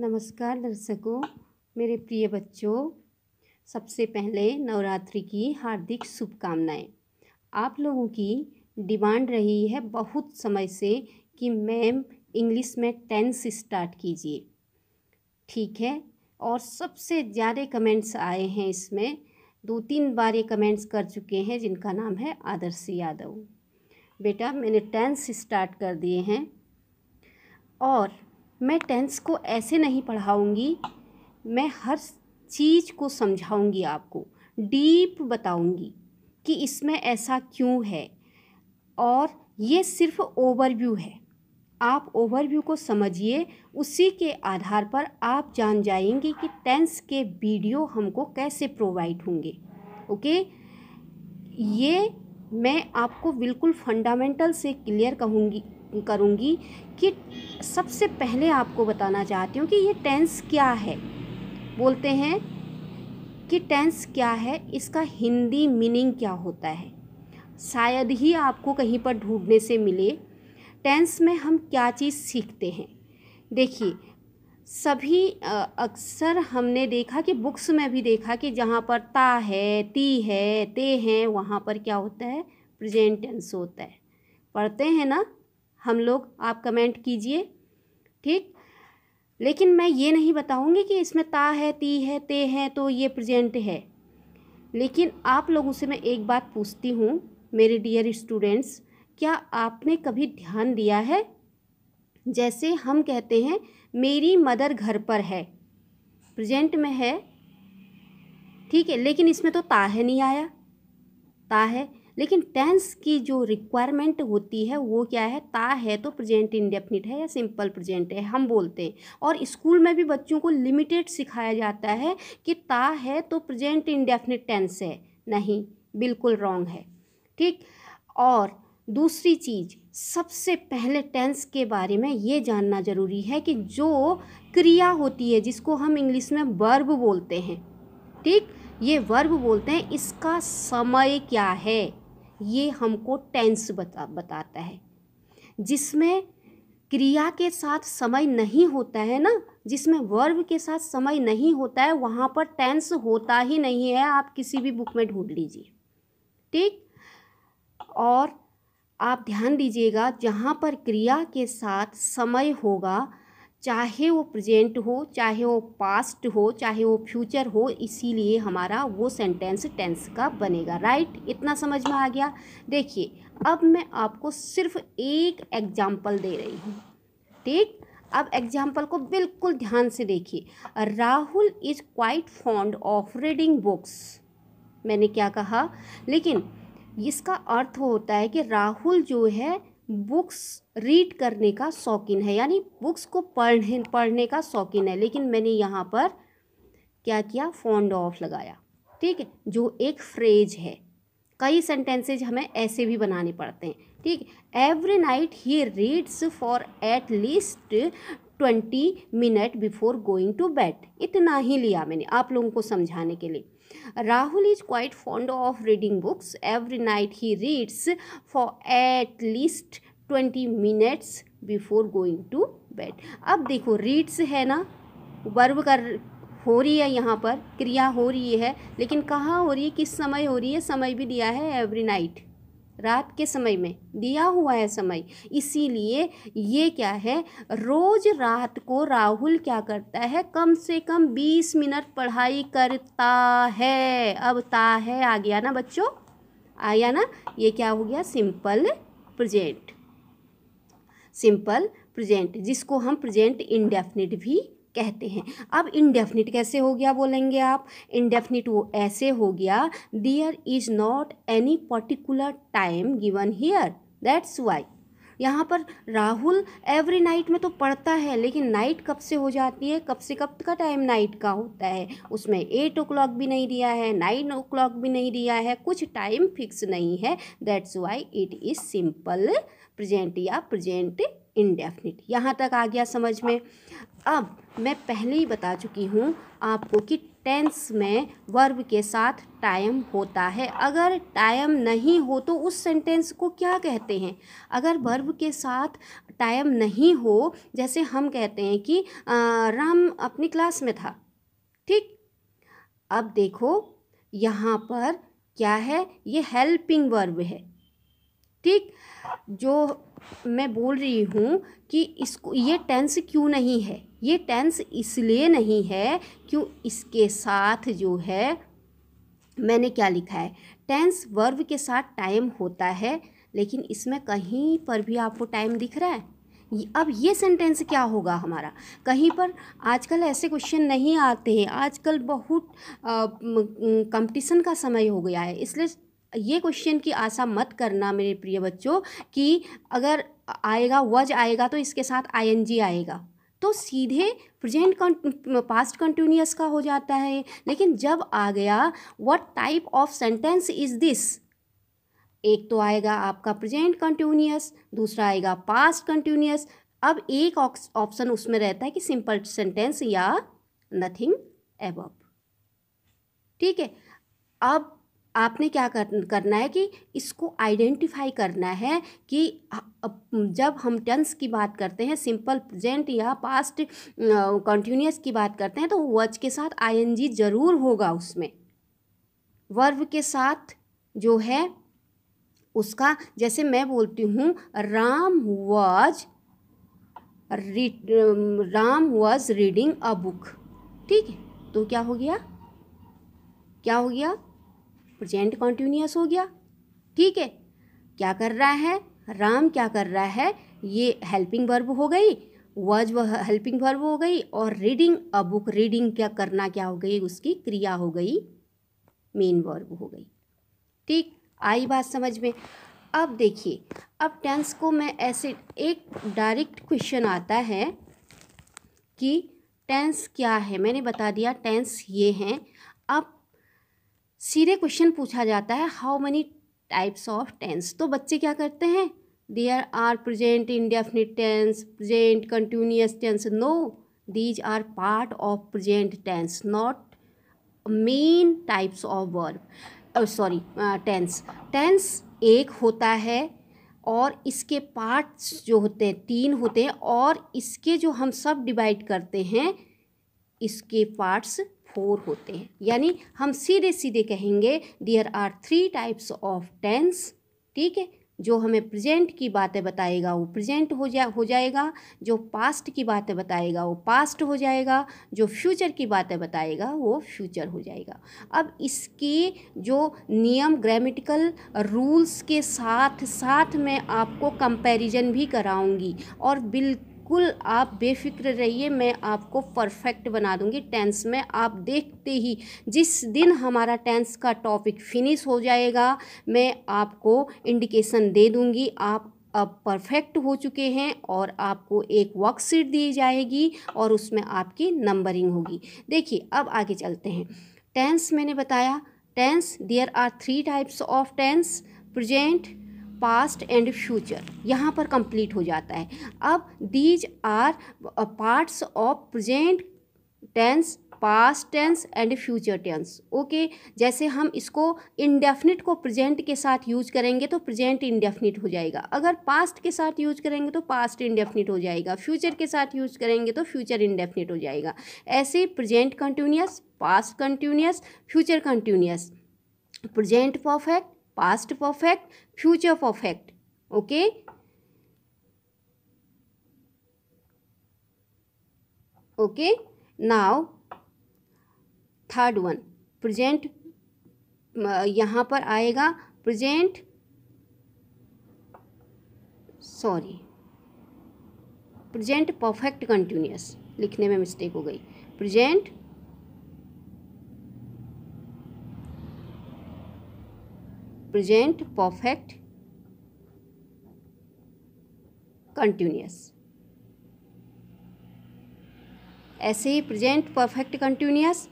नमस्कार दर्शकों मेरे प्रिय बच्चों सबसे पहले नवरात्रि की हार्दिक शुभकामनाएं आप लोगों की डिमांड रही है बहुत समय से कि मैम इंग्लिश में टेंस स्टार्ट कीजिए ठीक है और सबसे ज़्यादा कमेंट्स आए हैं इसमें दो तीन बार ये कमेंट्स कर चुके हैं जिनका नाम है आदर्श यादव बेटा मैंने टेंस स्टार्ट कर दिए हैं और मैं टेंस को ऐसे नहीं पढ़ाऊँगी मैं हर चीज़ को समझाऊँगी आपको डीप बताऊँगी कि इसमें ऐसा क्यों है और ये सिर्फ ओवरव्यू है आप ओवरव्यू को समझिए उसी के आधार पर आप जान जाएंगे कि टेंस के वीडियो हमको कैसे प्रोवाइड होंगे ओके ये मैं आपको बिल्कुल फंडामेंटल से क्लियर कहूँगी करूँगी कि सबसे पहले आपको बताना चाहती हूँ कि ये टेंस क्या है बोलते हैं कि टेंस क्या है इसका हिंदी मीनिंग क्या होता है शायद ही आपको कहीं पर ढूंढने से मिले टेंस में हम क्या चीज़ सीखते हैं देखिए सभी अक्सर हमने देखा कि बुक्स में भी देखा कि जहाँ पर ता है ती है ते हैं वहाँ पर क्या होता है प्रेजेंट टेंस होता है पढ़ते हैं ना हम लोग आप कमेंट कीजिए ठीक लेकिन मैं ये नहीं बताऊंगी कि इसमें ता है ती है ते है तो ये प्रेजेंट है लेकिन आप लोगों से मैं एक बात पूछती हूँ मेरे डियर स्टूडेंट्स क्या आपने कभी ध्यान दिया है जैसे हम कहते हैं मेरी मदर घर पर है प्रेजेंट में है ठीक है लेकिन इसमें तो ता है नहीं आया ता है लेकिन टेंस की जो रिक्वायरमेंट होती है वो क्या है ता है तो प्रेजेंट इंडेफिनिट है या सिंपल प्रेजेंट है हम बोलते हैं और स्कूल में भी बच्चों को लिमिटेड सिखाया जाता है कि ता है तो प्रेजेंट इंडेफिनिट टेंस है नहीं बिल्कुल रॉन्ग है ठीक और दूसरी चीज़ सबसे पहले टेंस के बारे में ये जानना ज़रूरी है कि जो क्रिया होती है जिसको हम इंग्लिश में वर्ब बोलते हैं ठीक ये वर्ब बोलते हैं इसका समय क्या है ये हमको टेंस बता बताता है जिसमें क्रिया के साथ समय नहीं होता है ना जिसमें वर्ब के साथ समय नहीं होता है वहाँ पर टेंस होता ही नहीं है आप किसी भी बुक में ढूंढ लीजिए ठीक और आप ध्यान दीजिएगा जहाँ पर क्रिया के साथ समय होगा चाहे वो प्रेजेंट हो चाहे वो पास्ट हो चाहे वो फ्यूचर हो इसीलिए हमारा वो सेंटेंस टेंस का बनेगा राइट इतना समझ में आ गया देखिए अब मैं आपको सिर्फ एक एग्जाम्पल दे रही हूँ ठीक अब एग्जाम्पल को बिल्कुल ध्यान से देखिए Rahul is quite fond of reading books मैंने क्या कहा लेकिन इसका अर्थ होता है कि राहुल जो है बुक्स रीड करने का शौकीन है यानी बुक्स को पढ़ने पढ़ने का शौकीन है लेकिन मैंने यहाँ पर क्या किया फॉन्ड ऑफ लगाया ठीक है जो एक फ्रेज है कई सेंटेंसेज हमें ऐसे भी बनाने पड़ते हैं ठीक every night he reads for at least twenty minute before going to bed इतना ही लिया मैंने आप लोगों को समझाने के लिए Rahul is quite fond of reading books every night he reads for at least twenty minutes before going to bed अब देखो रीड्स है ना वर्व कर हो रही है यहाँ पर क्रिया हो रही है लेकिन कहाँ हो रही है किस समय हो रही है समय भी दिया है एवरी नाइट रात के समय में दिया हुआ है समय इसीलिए ये क्या है रोज़ रात को राहुल क्या करता है कम से कम बीस मिनट पढ़ाई करता है अब ता है आ गया ना बच्चों आया ना ये क्या हो गया सिंपल प्रेजेंट सिंपल प्रेजेंट जिसको हम प्रेजेंट इंडेफिनिट भी कहते हैं अब इनडेफिनिट कैसे हो गया बोलेंगे आप इनडेफिनिट वो ऐसे हो गया there is not any particular time given here that's why यहाँ पर राहुल एवरी नाइट में तो पढ़ता है लेकिन नाइट कब से हो जाती है कब से कब का टाइम नाइट का होता है उसमें एट ओ क्लॉक भी नहीं दिया है नाइन ओ क्लॉक भी नहीं दिया है कुछ टाइम फिक्स नहीं है that's why it is simple present या प्रेजेंट इनडेफिनिट यहाँ तक आ गया समझ में अब मैं पहले ही बता चुकी हूँ आपको कि टेंस में वर्ब के साथ टाइम होता है अगर टाइम नहीं हो तो उस सेंटेंस को क्या कहते हैं अगर वर्ब के साथ टाइम नहीं हो जैसे हम कहते हैं कि राम अपनी क्लास में था ठीक अब देखो यहाँ पर क्या है ये हेल्पिंग वर्ब है ठीक जो मैं बोल रही हूँ कि इसको ये टेंस क्यों नहीं है ये टेंस इसलिए नहीं है क्यों इसके साथ जो है मैंने क्या लिखा है टेंस वर्ब के साथ टाइम होता है लेकिन इसमें कहीं पर भी आपको टाइम दिख रहा है अब ये सेंटेंस क्या होगा हमारा कहीं पर आजकल ऐसे क्वेश्चन नहीं आते हैं आजकल बहुत कंपटीशन का समय हो गया है इसलिए ये क्वेश्चन की आशा मत करना मेरे प्रिय बच्चों कि अगर आएगा वज आएगा तो इसके साथ आईएनजी आएगा तो सीधे प्रेजेंट पास्ट कंटिन्यूस का हो जाता है लेकिन जब आ गया what type of sentence is this एक तो आएगा आपका प्रेजेंट कंटिन्यूस दूसरा आएगा पास्ट कंटिन्यूस अब एक ऑप्शन उसमें रहता है कि सिंपल सेंटेंस या नथिंग एबव ठीक है अब आपने क्या कर, करना है कि इसको आइडेंटिफाई करना है कि जब हम टेंस की बात करते हैं सिंपल प्रेजेंट या पास्ट कंटिन्यूस की बात करते हैं तो वज के साथ आईएनजी ज़रूर होगा उसमें वर्ब के साथ जो है उसका जैसे मैं बोलती हूँ Ram was Ram was reading a book ठीक है तो क्या हो गया क्या हो गया प्रजेंट कॉन्टीन्यूस हो गया ठीक है क्या कर रहा है राम क्या कर रहा है ये हेल्पिंग वर्ब हो गई वॉज वह हेल्पिंग वर्ब हो गई और रीडिंग अ बुक रीडिंग क्या करना क्या हो गई उसकी क्रिया हो गई मेन वर्ब हो गई ठीक आई बात समझ में अब देखिए अब टेंस को मैं ऐसे एक डायरेक्ट क्वेश्चन आता है कि टेंस क्या है मैंने बता दिया टेंस ये हैं अब सीधे क्वेश्चन पूछा जाता है how many types of tense तो बच्चे क्या करते हैं there are present indefinite tense present continuous tense no these are part of present tense not main types of verb sorry tense tense एक होता है और इसके पार्ट्स जो होते हैं तीन होते हैं और इसके जो हम सब डिवाइड करते हैं इसके पार्ट्स फोर होते हैं यानी हम सीधे सीधे कहेंगे there are three types of tense ठीक है जो हमें प्रेजेंट की बातें बताएगा वो प्रेजेंट हो जा हो जाएगा जो पास्ट की बातें बताएगा वो पास्ट हो जाएगा जो फ्यूचर की बातें बताएगा वो फ्यूचर हो जाएगा अब इसके जो नियम ग्रामेटिकल रूल्स के साथ साथ मैं आपको कंपैरिजन भी कराऊंगी और बिल्कुल बिल्कुल आप बेफिक्र रहिए मैं आपको परफेक्ट बना दूंगी टेंस में आप देखते ही जिस दिन हमारा टेंस का टॉपिक फिनिश हो जाएगा मैं आपको इंडिकेशन दे दूंगी आप अब परफेक्ट हो चुके हैं और आपको एक वर्कशीट दी जाएगी और उसमें आपकी नंबरिंग होगी देखिए अब आगे चलते हैं टेंस मैंने बताया tense there are three types of tense present past and future यहाँ पर कंप्लीट हो जाता है अब these are parts of present tense past tense and future tense okay जैसे हम इसको इंडेफिनिट को प्रेजेंट के साथ यूज करेंगे तो प्रेजेंट इंडेफिनिट हो जाएगा अगर पास्ट के साथ यूज करेंगे तो पास्ट इंडेफिनिट हो जाएगा फ्यूचर के साथ यूज करेंगे तो फ्यूचर इंडेफिनिट हो जाएगा ऐसे present continuous past continuous future continuous present perfect past perfect future perfect okay okay now third one present यहां पर आएगा present sorry present perfect continuous लिखने में मिस्टेक हो गई प्रेजेंट represent परफेक्ट कंटिन्यूस ऐसे ही present perfect continuous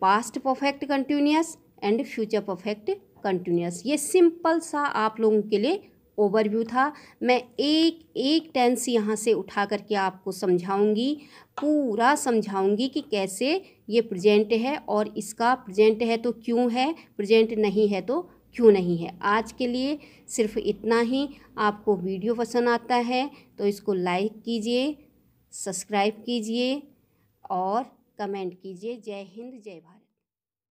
past perfect continuous and future perfect continuous ये सिंपल सा आप लोगों के लिए ओवरव्यू था मैं एक एक टेंस यहाँ से उठा करके आपको समझाऊंगी पूरा समझाऊंगी कि कैसे ये प्रेजेंट है और इसका प्रेजेंट है तो क्यों है प्रेजेंट नहीं है तो क्यों नहीं है आज के लिए सिर्फ इतना ही आपको वीडियो पसंद आता है तो इसको लाइक कीजिए सब्सक्राइब कीजिए और कमेंट कीजिए जय हिंद जय भारत